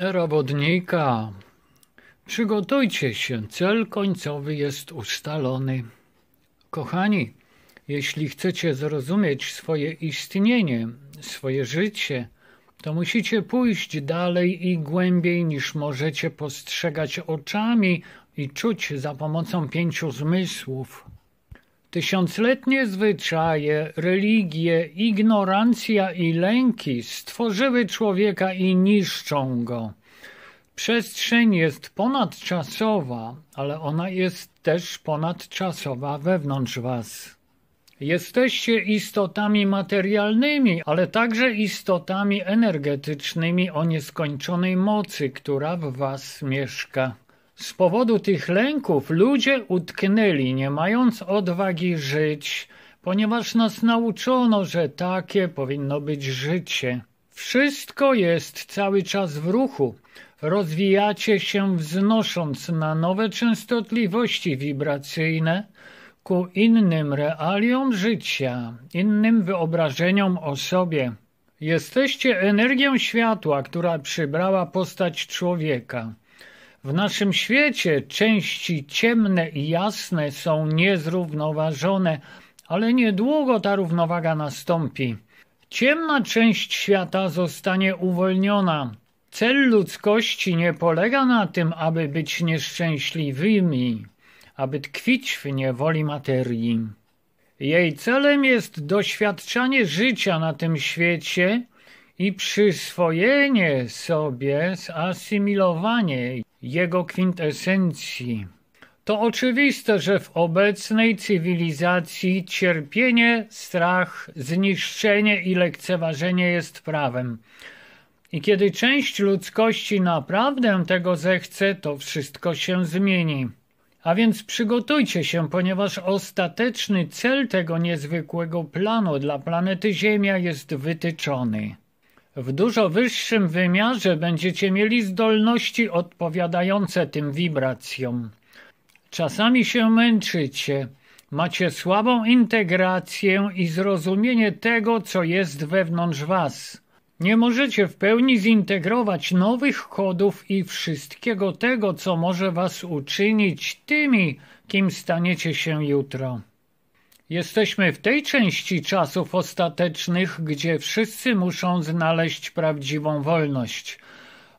Robotnika, przygotujcie się, cel końcowy jest ustalony. Kochani, jeśli chcecie zrozumieć swoje istnienie, swoje życie, to musicie pójść dalej i głębiej niż możecie postrzegać oczami i czuć za pomocą pięciu zmysłów. Tysiącletnie zwyczaje, religie, ignorancja i lęki stworzyły człowieka i niszczą go. Przestrzeń jest ponadczasowa, ale ona jest też ponadczasowa wewnątrz was. Jesteście istotami materialnymi, ale także istotami energetycznymi o nieskończonej mocy, która w was mieszka. Z powodu tych lęków ludzie utknęli, nie mając odwagi żyć, ponieważ nas nauczono, że takie powinno być życie. Wszystko jest cały czas w ruchu. Rozwijacie się wznosząc na nowe częstotliwości wibracyjne ku innym realiom życia, innym wyobrażeniom o sobie. Jesteście energią światła, która przybrała postać człowieka. W naszym świecie części ciemne i jasne są niezrównoważone, ale niedługo ta równowaga nastąpi. Ciemna część świata zostanie uwolniona. Cel ludzkości nie polega na tym, aby być nieszczęśliwymi, aby tkwić w niewoli materii. Jej celem jest doświadczanie życia na tym świecie i przyswojenie sobie, zasymilowanie jego kwintesencji. To oczywiste, że w obecnej cywilizacji cierpienie, strach, zniszczenie i lekceważenie jest prawem. I kiedy część ludzkości naprawdę tego zechce, to wszystko się zmieni. A więc przygotujcie się, ponieważ ostateczny cel tego niezwykłego planu dla planety Ziemia jest wytyczony. W dużo wyższym wymiarze będziecie mieli zdolności odpowiadające tym wibracjom. Czasami się męczycie. Macie słabą integrację i zrozumienie tego, co jest wewnątrz was. Nie możecie w pełni zintegrować nowych kodów i wszystkiego tego, co może was uczynić tymi, kim staniecie się jutro. Jesteśmy w tej części czasów ostatecznych, gdzie wszyscy muszą znaleźć prawdziwą wolność.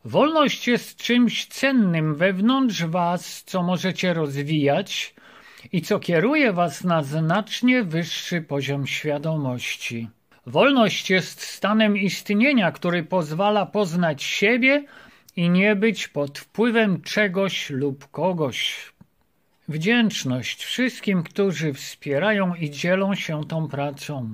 Wolność jest czymś cennym wewnątrz Was, co możecie rozwijać i co kieruje Was na znacznie wyższy poziom świadomości. Wolność jest stanem istnienia, który pozwala poznać siebie i nie być pod wpływem czegoś lub kogoś. Wdzięczność wszystkim, którzy wspierają i dzielą się tą pracą.